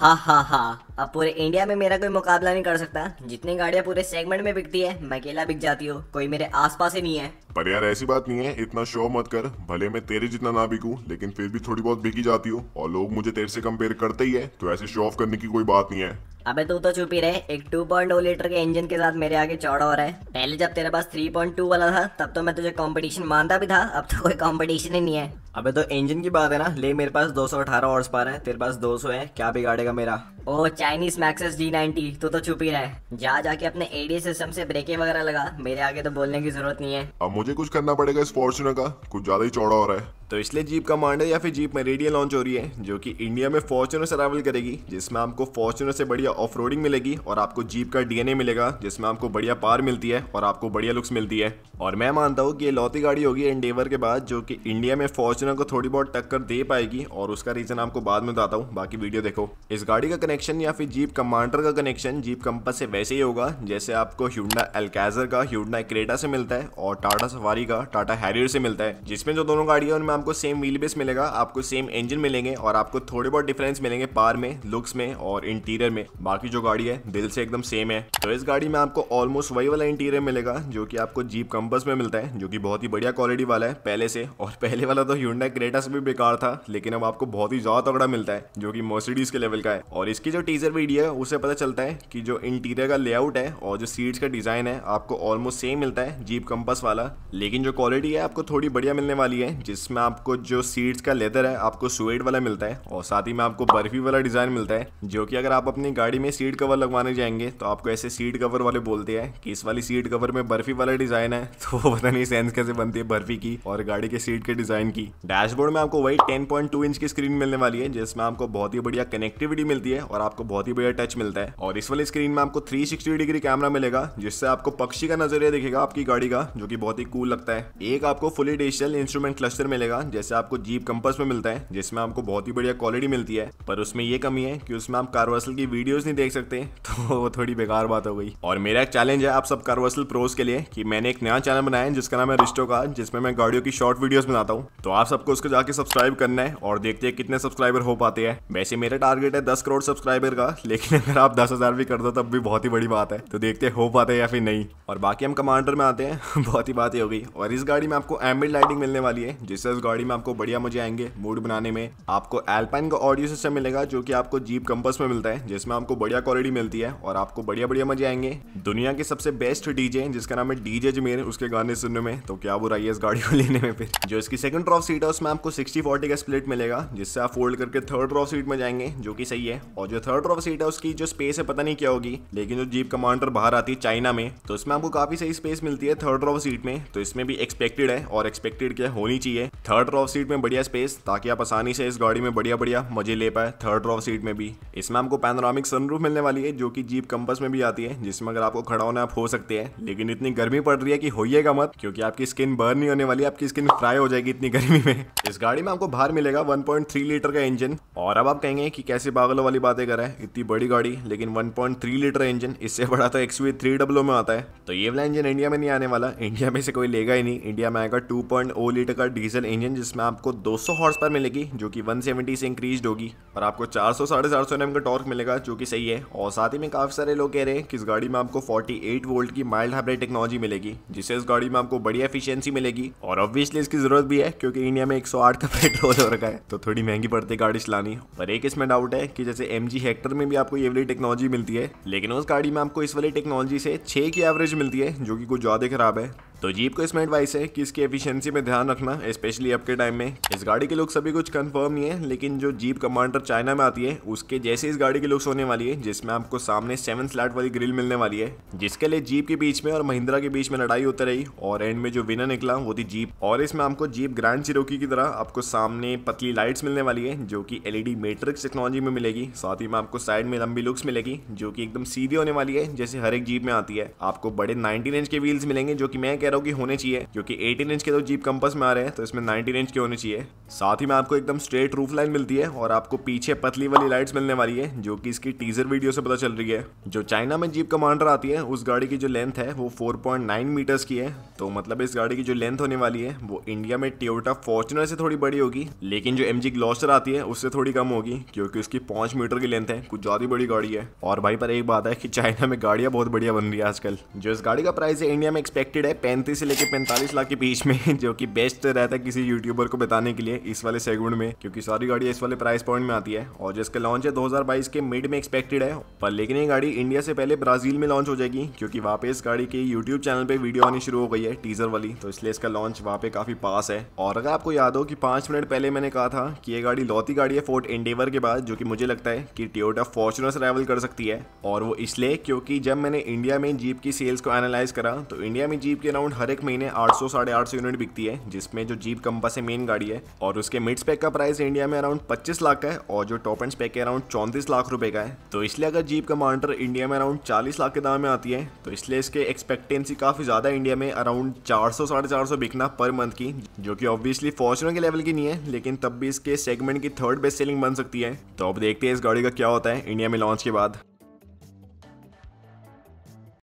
हाँ हाँ हाँ अब पूरे इंडिया में मेरा कोई मुकाबला नहीं कर सकता जितनी गाड़ियाँ पूरे सेगमेंट में बिकती है मैं अकेला बिक जाती हूँ कोई मेरे आसपास ही नहीं है पर यार ऐसी बात नहीं है इतना शो मत कर भले मैं तेरे जितना ना बिकू लेकिन फिर भी थोड़ी बहुत बिकी जाती हूँ और लोग मुझे तेरे से कम्पेयर करते ही है तो ऐसे शो ऑफ करने की कोई बात नहीं है अबे तू तो चुप ही रहे एक 2.0 लीटर के इंजन के साथ मेरे आगे चौड़ा हो रहा है पहले जब तेरे पास 3.2 वाला था तब तो मैं तुझे कंपटीशन मानता भी था अब तो कोई कंपटीशन ही नहीं है अबे तो इंजन की बात है ना ले मेरे पास 218 हॉर्स पार है तेरे पास 200 है क्या बिगाड़ेगा मेरा ओ चाइनीज मैक्सेस डी नाइनटी तू तो चुप ही है जा जाके अपने एडी सिस्टम से ब्रेकें वगैरह लगा मेरे आगे तो बोलने की जरूरत नहीं है अब मुझे कुछ करना पड़ेगा इस फॉर्चुनर का कुछ ज्यादा ही चौड़ा हो रहा है तो इसलिए जीप कमांडर या फिर जीप मेरेडिया लॉन्च हो रही है जो कि इंडिया में फॉर्चुनर सरावल करेगी जिसमें आपको फॉर्चुनर से बढ़िया ऑफ मिलेगी और आपको जीप का डीएनए मिलेगा जिसमें आपको बढ़िया पार मिलती है और आपको बढ़िया लुक्स मिलती है और मैं मानता हूँ कि ये लौती गाड़ी होगी एंडेवर के बाद जो कि इंडिया में फॉर्चुनर ना को थोड़ी बहुत टक्कर दे पाएगी और उसका रीजन आपको बाद में बताता हूँ बाकी वीडियो देखो इस गाड़ी का कनेक्शन या फिर जीप कमांडर का कनेक्शन जीप कंपस से वैसे ही होगा जैसे आपको ह्यूडना एल्कैजर का ह्यूडना क्रेटा से मिलता है और टाटा सफारी का टाटा हैरियर से मिलता है जिसमें जो दोनों है उनमें आपको सेम व्हील बेस मिलेगा आपको सेम इंजन मिलेंगे और आपको थोड़े बहुत डिफरेंस मिलेंगे पार में लुक्स में और इंटीरियर में बाकी जो गाड़ी है दिल से एकदम सेम है तो इस गाड़ी में आपको ऑलमोस्ट वही वाला इंटीरियर मिलेगा जो की आपको जीप कंपस में मिलता है जो की बहुत ही बढ़िया क्वालिटी वाला है पहले से और पहले वाला तो ह्यूडा क्रेटा से भी बेकार था लेकिन अब आपको बहुत ही ज़्यादा तगड़ा मिलता है जो कि मर्सिडीज़ के लेवल का है और इसकी जो टीजर वीडियो है उसे पता चलता है कि जो इंटीरियर का लेआउट है और जो सीट्स का डिज़ाइन है आपको ऑलमोस्ट सेम मिलता है जीप कंपस वाला लेकिन जो क्वालिटी है आपको थोड़ी बढ़िया मिलने वाली है जिसमें आपको जो सीट्स का लेदर है आपको स्वेड वाला मिलता है और साथ ही में आपको बर्फी वाला डिज़ाइन मिलता है जो कि अगर आप अपनी गाड़ी में सीट कवर लगवाने जाएंगे तो आपको ऐसे सीट कवर वाले बोलते हैं कि इस वाली सीट कवर में बर्फी वाला डिज़ाइन है तो पता नहीं सेंस कैसे बनती है बर्फी की और गाड़ी के सीट के डिज़ाइन की डैशबोर्ड में आपको वही 10.2 इंच की स्क्रीन मिलने वाली है जिसमें आपको बहुत ही बढ़िया कनेक्टिविटी मिलती है और आपको बहुत ही बढ़िया टच मिलता है और इस वाली स्क्रीन में आपको 360 डिग्री कैमरा मिलेगा जिससे आपको पक्षी का नजरिया दिखेगा आपकी गाड़ी का जो कि बहुत ही कूल लगता है एक आपको फुली डिजिटल इंस्ट्रूमेंट क्लस्टर मिलेगा जैसे आपको जीप कंपस में मिलता है जिसमें आपको बहुत ही बढ़िया क्वालिटी मिलती है पर उसमें ये कमी है कि उसमें आप कारवासल की वीडियोज नहीं देख सकते तो वो थोड़ी बेकार बात हो गई और मेरा एक चैलेंज है आप सब कारवासल प्रोज के लिए कि मैंने एक नया चैनल बनाया है जिसका नाम है रिस्टो का जिसमें मैं गाड़ियों की शॉर्ट वीडियोज बनाता हूँ तो आप सबको उसको जाके सब्सक्राइब करना है और देखते हैं कितने सब्सक्राइबर हो पाते हैं वैसे मेरा टारगेट है दस करोड़ सब्सक्राइबर का लेकिन अगर आप दस हजार भी कर दो तब भी बहुत ही बड़ी बात है तो देखते हो पाते हैं या फिर नहीं और बाकी हम कमांडर में आते हैं बहुत ही बात ही होगी और इस गाड़ी में आपको एम्बिड लाइटिंग मिलने वाली है जिससे इस गाड़ी में आपको बढ़िया मजे आएंगे मूड बनाने में आपको एल्पाइन का ऑडियो सिस्टम मिलेगा जो की आपको जीप कंपस में मिलता है जिसमें आपको बढ़िया क्वालिटी मिलती है और आपको बढ़िया बढ़िया मजे आएंगे दुनिया के सबसे बेस्ट डीजे जिसका नाम है डीजे जमेर उसके गाने सुनने में तो क्या बुराई है इस गाड़ी को लेने में फिर जो इसकी सेकंड ट्रॉफ सीट लीटर्स में आपको 60 40 का स्प्लिट मिलेगा जिससे आप फोल्ड करके थर्ड रॉफ सीट में जाएंगे जो कि सही है और जो थर्ड रॉफ सीट है उसकी जो स्पेस है पता नहीं क्या होगी लेकिन जो जीप कमांडर बाहर आती है चाइना में तो इसमें आपको काफी सही स्पेस मिलती है थर्ड रॉफ सीट में तो इसमें भी एक्सपेक्टेड है और एक्सपेक्टेड क्या होनी चाहिए थर्ड रॉफ सीट में बढ़िया स्पेस ताकि आप आसानी से इस गाड़ी में बढ़िया बढ़िया मजे ले पाए थर्ड रॉफ सीट में भी इसमें आपको पैनोरामिक सनरूफ मिलने वाली है जो की जीप कंपस में भी आती है जिसमें अगर आपको खड़ा होना आप हो सकते हैं लेकिन इतनी गर्मी पड़ रही है कि होइएगा मत क्योंकि आपकी स्किन बर्न नहीं होने वाली आपकी स्किन फ्राई हो जाएगी इतनी गर्मी में इस गाड़ी में आपको बाहर मिलेगा 1.3 लीटर का इंजन और अब आप कहेंगे कि कैसे पागलों वाली बातें कर रहे हैं इतनी बड़ी गाड़ी लेकिन 1.3 लीटर इंजन इससे बड़ा तो एक्सवी थ्री डब्लो में आता है तो ये वाला इंजन इंडिया में नहीं आने वाला इंडिया में से कोई लेगा ही नहीं इंडिया में आएगा टू लीटर का डीजल इंजन जिसमें आपको दो हॉर्स पर मिलेगी जो की वन से इंक्रीज होगी और आपको चार सौ साढ़े का टॉर्क मिलेगा जो की सही है और साथ ही में काफी सारे लोग कह रहे हैं कि इस गाड़ी में आपको फोर्टी वोल्ट की माइल्ड हाइब्रेड टेक्नोलॉजी मिलेगी जिससे इस गाड़ी में आपको बड़ी एफिशियंसी मिलेगी और ऑब्वियसली इसकी जरूरत भी है क्योंकि इंडिया में 108 का पेट्रोल हो रखा है तो थोड़ी महंगी पड़ती है गाड़ी चलानी पर एक इसमें डाउट है कि जैसे एम जी हेक्टर में भी आपको ये वाली टेक्नोलॉजी मिलती है लेकिन उस गाड़ी में आपको इस वाली टेक्नोलॉजी से छह की एवरेज मिलती है जो कि कुछ ज़्यादा खराब है तो जीप को इसमें एडवाइस है कि इसकी एफिशिएंसी में ध्यान रखना स्पेशली अब के टाइम में इस गाड़ी के लुक सभी कुछ कंफर्म नहीं है लेकिन जो जीप कमांडर चाइना में आती है उसके जैसे इस गाड़ी की लुक्स होने वाली है जिसमें आपको सामने सेवन स्लैट वाली ग्रिल मिलने वाली है जिसके लिए जीप के बीच में और महिंद्रा के बीच में लड़ाई होती रही और एंड में जो विनर निकला वो थी जीप और इसमें आपको जीप ग्रैंड चिरोकी की तरह आपको सामने पतली लाइट्स मिलने वाली है जो की एलईडी मेट्रिक्स टेक्नोलॉजी में मिलेगी साथ ही में आपको साइड में लंबी लुक्स मिलेगी जो की एकदम सीधी होने वाली है जैसे हर एक जीप में आती है आपको बड़े नाइनटीन इंच के व्हील्स मिलेंगे जो की मैं कह रहा हूँ कि होने चाहिए क्योंकि 18 इंच के तो जीप कंपस में आ रहे हैं तो इसमें 19 इंच के होने चाहिए साथ ही में आपको एकदम स्ट्रेट रूफ लाइन मिलती है और आपको पीछे पतली वाली लाइट्स मिलने वाली है जो कि इसकी टीजर वीडियो से पता चल रही है जो चाइना में जीप कमांडर आती है उस गाड़ी की जो लेंथ है वो फोर मीटर्स की है तो मतलब इस गाड़ी की जो लेंथ होने वाली है वो इंडिया में टियोटा फॉर्चुनर से थोड़ी बड़ी होगी लेकिन जो एम जी आती है उससे थोड़ी कम होगी क्योंकि उसकी पांच मीटर की लेंथ है कुछ ज़्यादा बड़ी गाड़ी है और भाई पर एक बात है कि चाइना में गाड़ियाँ बहुत बढ़िया बन रही है आजकल जो इस गाड़ी का प्राइस है इंडिया में एक्सपेक्टेड है पैंतीस से लेके पैंतालीस लाख के बीच में जो कि बेस्ट रहता है किसी यूट्यूबर को बताने के लिए इस वाले सेगमेंट में क्योंकि सारी गाड़ी इस वाले प्राइस पॉइंट में आती है और जिसका लॉन्च है दो के मिड में एक्सपेक्टेड है पर लेकिन ये गाड़ी इंडिया से पहले ब्राजील में लॉन्च हो जाएगी क्योंकि वहाँ पे इस गाड़ी के यूट्यूब चैनल पर वीडियो आनी शुरू हो गई है टीजर वाली तो इसलिए इसका लॉन्च वहाँ पे काफी पास है और अगर आपको याद हो कि पांच मिनट पहले मैंने कहा था कि ये गाड़ी लौती गाड़ी है फोर्ट इंडेवर के बाद जो कि मुझे लगता है कि टोयोटा फॉर्चुनर से ट्रैवल कर सकती है और वो इसलिए क्योंकि जब मैंने इंडिया में जीप की सेल्स को एनालाइज करा तो इंडिया में जीप के अराउंड अराउंड हर एक महीने 800 सौ साढ़े आठ यूनिट बिकती है जिसमें जो जीप कंपस है मेन गाड़ी है और उसके मिड स्पेक का प्राइस इंडिया में अराउंड 25 लाख का है और जो टॉप एंड स्पेक है अराउंड चौंतीस लाख रुपए का है तो इसलिए अगर जीप कमांडर इंडिया में अराउंड चालीस लाख के दाम में आती है तो इसलिए इसके एक्सपेक्टेंसी काफी ज्यादा इंडिया में अराउंड चार सौ साढ़े बिकना पर मंथ की जो की ऑब्वियसली फॉर्चुनर के लेवल की नहीं है लेकिन तब भी इसके सेगमेंट की थर्ड बेस्ट सेलिंग बन सकती है तो अब देखते हैं इस गाड़ी का क्या होता है इंडिया में लॉन्च के बाद